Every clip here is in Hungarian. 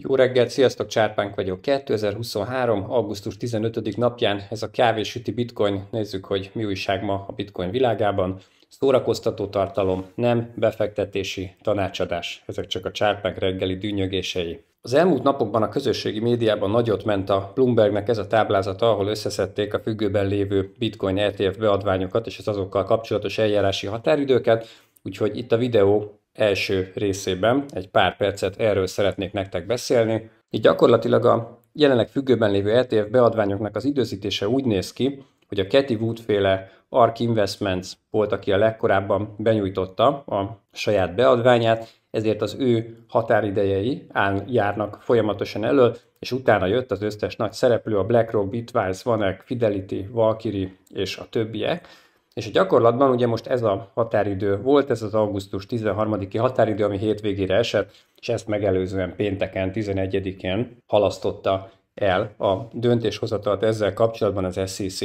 Jó reggelt, sziasztok, Csárpánk vagyok. 2023. augusztus 15. napján ez a kávésüti bitcoin. Nézzük, hogy mi újság ma a bitcoin világában. Szórakoztató tartalom, nem befektetési tanácsadás. Ezek csak a Csárpánk reggeli dűnyögései. Az elmúlt napokban a közösségi médiában nagyot ment a Bloombergnek ez a táblázata, ahol összeszedték a függőben lévő bitcoin ETF beadványokat és az azokkal kapcsolatos eljárási határidőket, úgyhogy itt a videó első részében egy pár percet erről szeretnék nektek beszélni. Így gyakorlatilag a jelenleg függőben lévő ETF beadványoknak az időzítése úgy néz ki, hogy a Keti Wood féle ARK Investments volt, aki a legkorábban benyújtotta a saját beadványát, ezért az ő határidejei áll, járnak folyamatosan elől, és utána jött az összes nagy szereplő, a BlackRock, Bitwise, Vanek, Fidelity, Valkyrie és a többiek, és a gyakorlatban ugye most ez a határidő volt, ez az augusztus 13-i határidő, ami hétvégére esett, és ezt megelőzően pénteken, 11-én halasztotta el a döntéshozatalt ezzel kapcsolatban az SEC.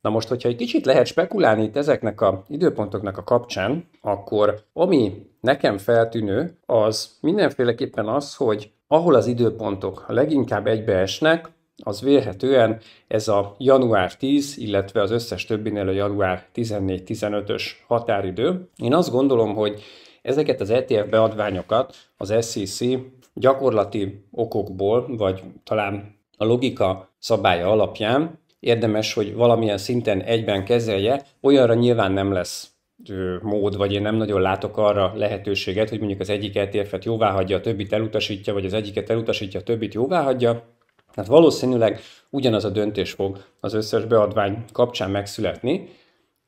Na most, hogyha egy kicsit lehet spekulálni itt ezeknek a időpontoknak a kapcsán, akkor ami nekem feltűnő, az mindenféleképpen az, hogy ahol az időpontok leginkább egybeesnek, az vélhetően ez a január 10, illetve az összes többinél a január 14-15-ös határidő. Én azt gondolom, hogy ezeket az ETF beadványokat az SEC gyakorlati okokból, vagy talán a logika szabálya alapján érdemes, hogy valamilyen szinten egyben kezelje, olyanra nyilván nem lesz mód, vagy én nem nagyon látok arra lehetőséget, hogy mondjuk az egyik ETF-et jóvá hagyja, a többit elutasítja, vagy az egyiket elutasítja, a többit jóvá hagyja. Tehát valószínűleg ugyanaz a döntés fog az összes beadvány kapcsán megszületni,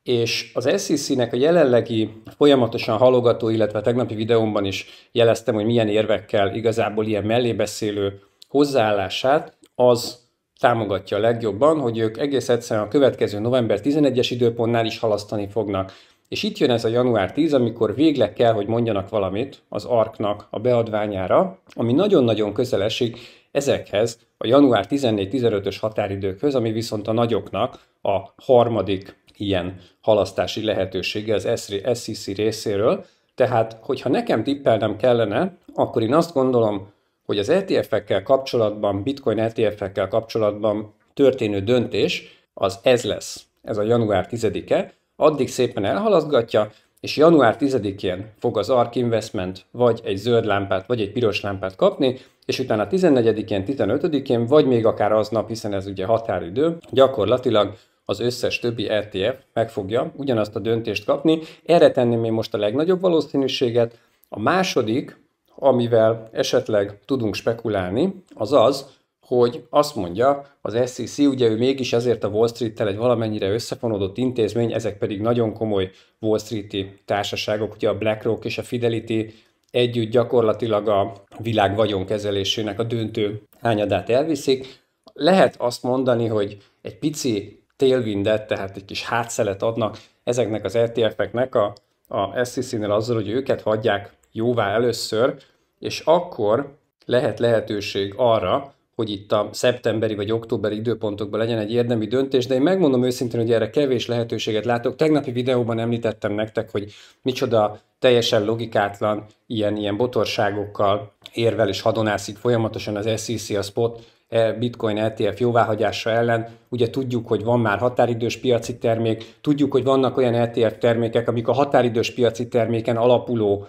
és az SEC-nek a jelenlegi folyamatosan halogató, illetve tegnapi videómban is jeleztem, hogy milyen érvekkel igazából ilyen mellébeszélő hozzáállását, az támogatja a legjobban, hogy ők egész egyszerűen a következő november 11-es időpontnál is halasztani fognak és itt jön ez a január 10, amikor végleg kell, hogy mondjanak valamit az arknak a beadványára, ami nagyon-nagyon közel esik ezekhez a január 14-15-ös határidőkhöz, ami viszont a nagyoknak a harmadik ilyen halasztási lehetősége az SCC részéről. Tehát, hogyha nekem tippelnem kellene, akkor én azt gondolom, hogy az ETF-ekkel kapcsolatban, bitcoin ETF-ekkel kapcsolatban történő döntés az ez lesz. Ez a január 10-e, addig szépen elhalaszgatja, és január 10-én fog az ARK Investment vagy egy zöld lámpát, vagy egy piros lámpát kapni, és utána 14-én, 15-én, vagy még akár aznap, hiszen ez ugye határidő, gyakorlatilag az összes többi ETF meg fogja ugyanazt a döntést kapni. Erre tenném én most a legnagyobb valószínűséget. A második, amivel esetleg tudunk spekulálni, az az, hogy azt mondja, az SEC, ugye ő mégis ezért a Wall Street-tel egy valamennyire összefonódott intézmény, ezek pedig nagyon komoly Wall Street-i társaságok, ugye a BlackRock és a Fidelity együtt gyakorlatilag a világ vagyonkezelésének a döntő hányadát elviszik. Lehet azt mondani, hogy egy pici tailwindet, tehát egy kis hátszelet adnak ezeknek az ETF-eknek a, a SEC-nél azzal, hogy őket hagyják jóvá először, és akkor lehet lehetőség arra, hogy itt a szeptemberi vagy októberi időpontokban legyen egy érdemi döntés, de én megmondom őszintén, hogy erre kevés lehetőséget látok. Tegnapi videóban említettem nektek, hogy micsoda teljesen logikátlan ilyen, ilyen botorságokkal érvel és hadonászik folyamatosan az SEC, a spot, e, bitcoin ETF jóváhagyása ellen. Ugye tudjuk, hogy van már határidős piaci termék, tudjuk, hogy vannak olyan ETF termékek, amik a határidős piaci terméken alapuló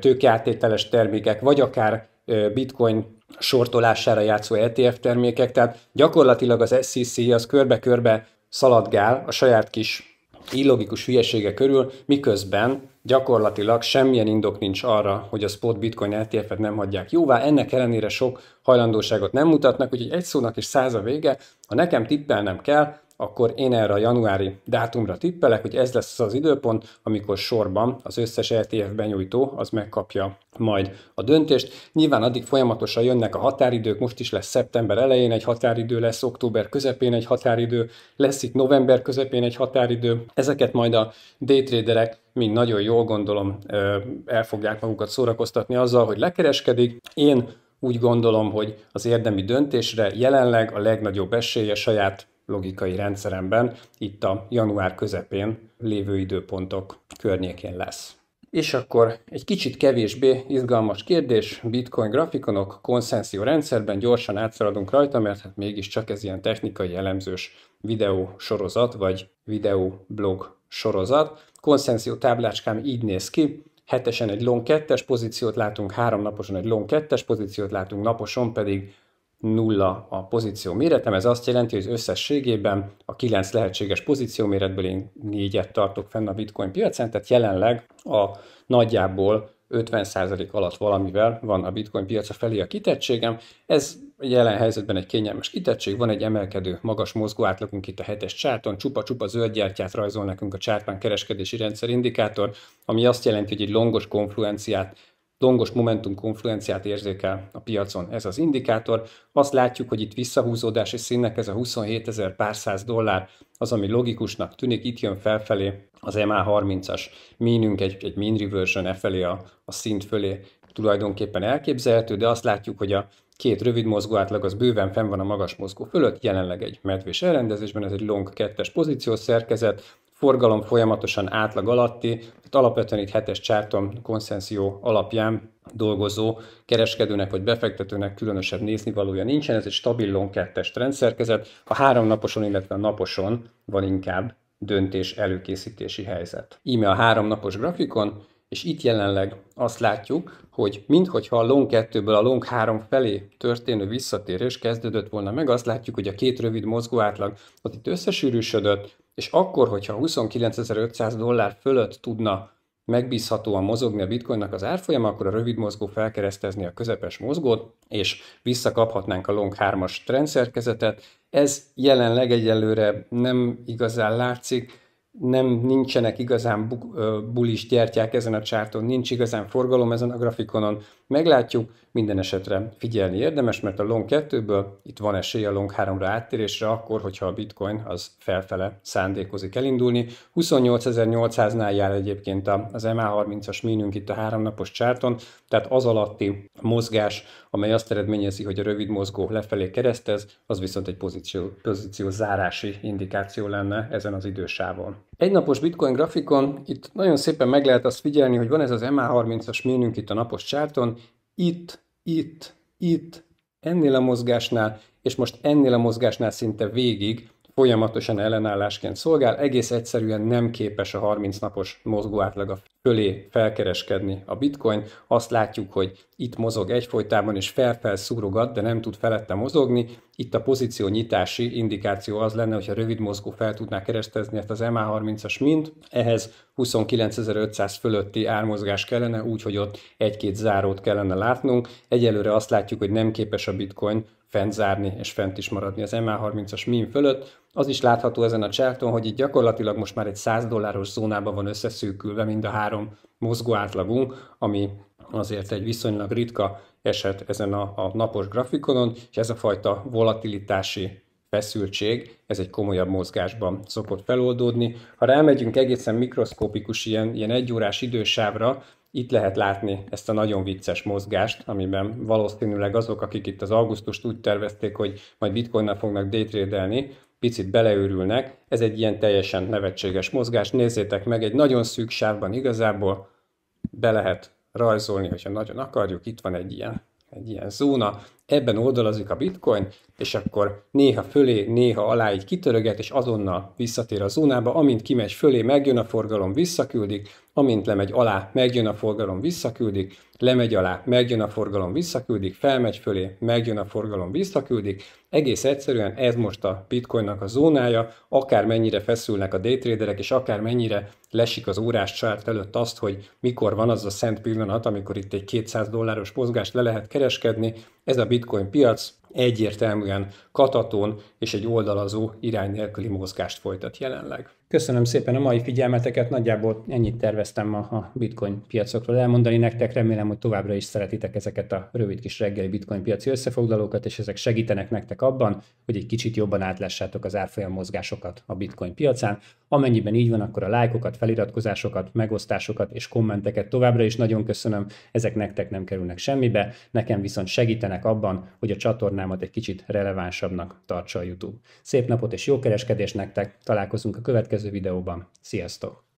tőkeáttételes termékek, vagy akár bitcoin sortolására játszó ETF termékek, tehát gyakorlatilag az SEC az körbe-körbe szaladgál a saját kis illogikus hülyesége körül, miközben gyakorlatilag semmilyen indok nincs arra, hogy a spot bitcoin ETF-et nem hagyják jóvá, ennek ellenére sok hajlandóságot nem mutatnak, úgyhogy egy szónak is száz a vége, ha nekem tippelnem kell, akkor én erre a januári dátumra tippelek, hogy ez lesz az időpont, amikor sorban az összes LTF e benyújtó az megkapja majd a döntést. Nyilván addig folyamatosan jönnek a határidők, most is lesz szeptember elején egy határidő, lesz október közepén egy határidő, lesz itt november közepén egy határidő. Ezeket majd a daytraderek mind nagyon jól gondolom el fogják magukat szórakoztatni azzal, hogy lekereskedik. Én úgy gondolom, hogy az érdemi döntésre jelenleg a legnagyobb esélye saját logikai rendszeremben itt a január közepén lévő időpontok környékén lesz. És akkor egy kicsit kevésbé izgalmas kérdés, bitcoin grafikonok, konszenzió rendszerben gyorsan átszaladunk rajta, mert hát mégiscsak ez ilyen technikai elemzős videó sorozat, vagy videó blog sorozat. Konszenzió táblácskám így néz ki, hetesen egy long kettes pozíciót látunk, háromnaposan egy long kettes pozíciót látunk, naposon pedig nulla a pozíció méretem, ez azt jelenti, hogy összességében a 9 lehetséges pozíció méretből én négyet tartok fenn a bitcoin piacán, tehát jelenleg a nagyjából 50% alatt valamivel van a bitcoin piaca felé a kitettségem. Ez jelen helyzetben egy kényelmes kitettség, van egy emelkedő magas mozgó átlagunk itt a hetes csárton, csupa-csupa zöld gyertyát rajzol nekünk a csártán kereskedési rendszer indikátor, ami azt jelenti, hogy egy longos konfluenciát Dongos momentum konfluenciát érzékel a piacon ez az indikátor. Azt látjuk, hogy itt visszahúzódási színnek ez a 27 ezer pár száz dollár az, ami logikusnak tűnik, itt jön felfelé az MA30-as mínünk, egy, egy mean reversion e felé a, a szint fölé tulajdonképpen elképzelhető, de azt látjuk, hogy a két rövid mozgó átlag az bőven fenn van a magas mozgó fölött, jelenleg egy medvés elrendezésben, ez egy long kettes es pozíciós szerkezet, forgalom folyamatosan átlag alatti, tehát alapvetően itt hetes csártom konszenzió alapján dolgozó kereskedőnek vagy befektetőnek különösebb néznivalója nincsen, ez egy stabil long 2 rendszerkezet, a háromnaposon, illetve a naposon van inkább döntés előkészítési helyzet. Íme a háromnapos grafikon, és itt jelenleg azt látjuk, hogy minthogyha a long 2-ből a long 3 felé történő visszatérés kezdődött volna meg, azt látjuk, hogy a két rövid mozgó átlag az itt összesűrűsödött, és akkor, hogyha 29.500 dollár fölött tudna megbízhatóan mozogni a bitcoinnak az árfolyama, akkor a rövid mozgó felkeresztezni a közepes mozgót, és visszakaphatnánk a long 3-as trendszerkezetet. Ez jelenleg egyelőre nem igazán látszik, nem nincsenek igazán bu, bulis gyertyák ezen a csárton, nincs igazán forgalom ezen a grafikonon. Meglátjuk, minden esetre figyelni érdemes, mert a long 2-ből itt van esély a long 3-ra áttérésre, akkor, hogyha a bitcoin az felfele szándékozik elindulni. 28.800-nál jár egyébként az MA30-as mínünk itt a háromnapos csárton, tehát az alatti mozgás, amely azt eredményezi, hogy a rövid mozgó lefelé keresztez, az viszont egy pozíció, pozíció zárási indikáció lenne ezen az idősávon. Egynapos bitcoin grafikon, itt nagyon szépen meg lehet azt figyelni, hogy van ez az MA30-as mínünk itt a napos csárton, itt, itt, itt, ennél a mozgásnál, és most ennél a mozgásnál szinte végig folyamatosan ellenállásként szolgál, egész egyszerűen nem képes a 30 napos mozgó átlag fölé felkereskedni a bitcoin. Azt látjuk, hogy itt mozog egyfolytában, és felfel szúrogat, de nem tud felette mozogni. Itt a pozíció nyitási indikáció az lenne, hogyha rövid mozgó fel tudná keresztezni ezt az MA30-as mint, ehhez 29.500 fölötti ármozgás kellene, úgyhogy ott egy-két zárót kellene látnunk. Egyelőre azt látjuk, hogy nem képes a bitcoin fent zárni és fent is maradni az MA30-as min fölött. Az is látható ezen a csárton, hogy itt gyakorlatilag most már egy 100 dolláros zónában van összeszűkülve mind a három 3 mozgó átlagú, ami azért egy viszonylag ritka eset ezen a, a napos grafikonon, és ez a fajta volatilitási feszültség, ez egy komolyabb mozgásban szokott feloldódni. Ha rámegyünk egészen mikroszkopikus ilyen, ilyen egyórás idősávra, itt lehet látni ezt a nagyon vicces mozgást, amiben valószínűleg azok, akik itt az augusztust úgy tervezték, hogy majd bitcoinnal fognak daytrade picit beleőrülnek, ez egy ilyen teljesen nevetséges mozgás, nézzétek meg, egy nagyon szűk sávban igazából be lehet rajzolni, hogyha nagyon akarjuk, itt van egy ilyen, egy ilyen zóna, ebben oldalazik a bitcoin, és akkor néha fölé, néha alá így kitöröget, és azonnal visszatér a zónába, amint kimegy fölé, megjön a forgalom, visszaküldik, amint lemegy alá, megjön a forgalom, visszaküldik, lemegy alá, megjön a forgalom, visszaküldik, felmegy fölé, megjön a forgalom, visszaküldik. Egész egyszerűen ez most a bitcoinnak a zónája, akár mennyire feszülnek a daytraderek, és akár mennyire lesik az órás csárt előtt azt, hogy mikor van az a szent pillanat, amikor itt egy 200 dolláros mozgást le lehet kereskedni, ez a bitcoin piac egyértelműen kataton és egy oldalazó irány nélküli mozgást folytat jelenleg. Köszönöm szépen a mai figyelmeteket, nagyjából ennyit terveztem ma a bitcoin piacokról elmondani nektek, remélem, hogy továbbra is szeretitek ezeket a rövid kis reggeli bitcoin piaci összefoglalókat, és ezek segítenek nektek abban, hogy egy kicsit jobban átlássátok az árfolyam mozgásokat a bitcoin piacán. Amennyiben így van, akkor a lájkokat, feliratkozásokat, megosztásokat és kommenteket továbbra is nagyon köszönöm, ezek nektek nem kerülnek semmibe, nekem viszont segítenek abban, hogy a csatornámat egy kicsit relevánsabbnak tartsa a YouTube. Szép napot és jó kereskedés nektek, találkozunk a következő következő videóban. Sziasztok!